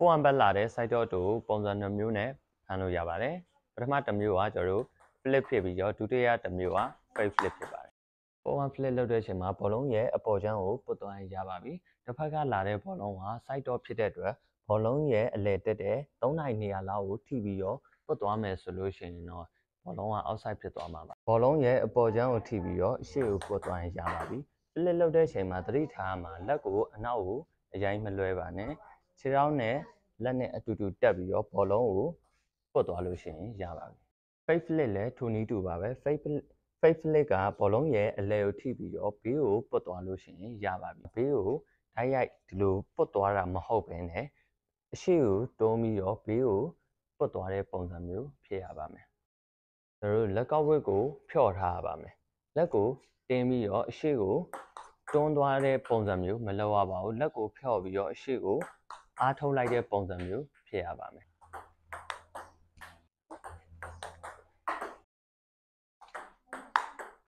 ကိုဟန်ဘက်လာတဲ့ site dot ကိုပုံစံ2မျိုးနဲ့ဖန်လို့ရပါတယ်ပထမတစ်မျိုးကကျွန်တော်တို့ flip ဖြစ်ပြီးတော့ဒုတိယတစ်မျိုးက fake flip ဖြစ်ပါတယ်ပုံဟန် flip လုပ်တဲ့အချိန်မှာဘောလုံးရဲ့အပေါ်ချမ်းကိုပုတ်သွားရပါပြီတစ်ဖက်ကလာတဲ့ဘောလုံးက site dot ဖြစ်တဲ့အတွက်ဘောလုံးရဲ့အလဲတက်တဲ့3နိုင်နေရာလောက်ကိုထိပြီးတော့ပုတ်သွားမယ်ဆိုလို့ရှိရင်တော့ဘောလုံးက outside ဖြစ်သွားမှာပါဘောလုံးရဲ့အပေါ်ချမ်းကိုထိပြီးတော့ရှေ့ကိုပုတ်သွားရင်ရပါပြီ flip လုပ်တဲ့အချိန်မှာသတိထားမှာလက်ကိုအနောက်ကိုအရင်မလွဲပါနဲ့ခြေထောက်နဲ့လက်နဲ့အတူတူတက်ပြီးတော့ဘောလုံးကိုပုတ်သွားလို့ရှိရင်ရပါပြီ fake flip လည်းထိုနည်းတူပါပဲ fake fake flip ကဘောလုံးရဲ့အလဲကိုထိပြီးတော့ဘေးကိုပုတ်သွားလို့ရှိရင်ရပါပြီဘေးကိုဓာတ်ရိုက်ဒီလိုပုတ်သွားတာမဟုတ်ဘဲနဲ့အရှိကိုတုံးပြီးတော့ဘေးကိုပုတ်သွားတဲ့ပုံစံမျိုးဖြစ်ရပါမယ်ကျွန်တော်တို့လက်ကောက်ဝက်ကို ဖြော့ထားရပါမယ်လက်ကိုတင်းပြီးတော့အရှိကိုတွန်းသွားတဲ့ပုံစံမျိုးမလုပ်ရပါဘူးလက်ကိုဖြော့ပြီးတော့အရှိကိုအားထုတ်လိုက်တဲ့ပုံစံမျိုးဖြစ်ရပါမယ်